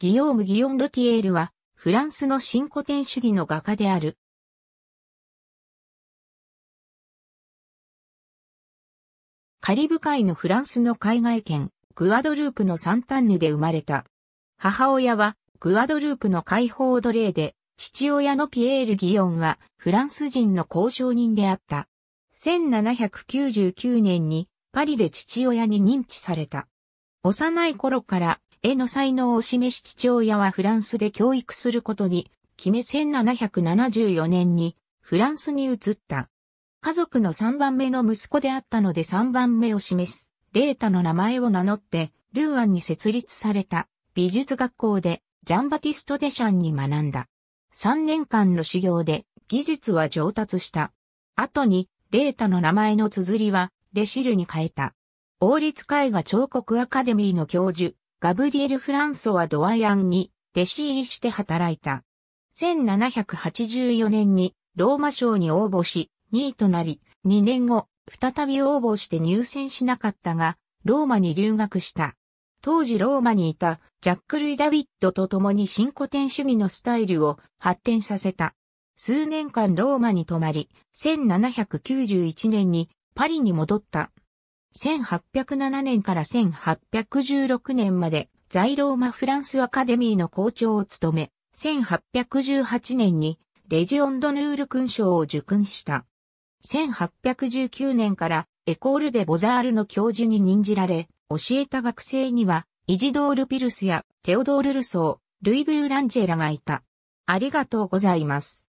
ギヨーム・ギヨン・ロティエールは、フランスの新古典主義の画家である。カリブ海のフランスの海外圏、グアドループのサンタンヌで生まれた。母親は、グアドループの解放奴隷で、父親のピエール・ギヨンは、フランス人の交渉人であった。1799年に、パリで父親に認知された。幼い頃から絵の才能を示し父親はフランスで教育することに決め1774年にフランスに移った。家族の3番目の息子であったので3番目を示す、レータの名前を名乗って、ルーアンに設立された美術学校でジャンバティスト・デシャンに学んだ。3年間の修行で技術は上達した。後に、レータの名前の綴りはレシルに変えた。王立絵画彫刻アカデミーの教授、ガブリエル・フランソワ・ドワアンに弟子入りして働いた。1784年にローマ賞に応募し、2位となり、2年後、再び応募して入選しなかったが、ローマに留学した。当時ローマにいたジャック・ルイ・ダビッドと共に新古典主義のスタイルを発展させた。数年間ローマに泊まり、1791年にパリに戻った。1807年から1816年まで在ローマフランスアカデミーの校長を務め、1818年にレジオンドヌール勲章を受勲した。1819年からエコールデ・ボザールの教授に任じられ、教えた学生には、イジドール・ピルスやテオドール・ルソー、ルイ・ブー・ランジェラがいた。ありがとうございます。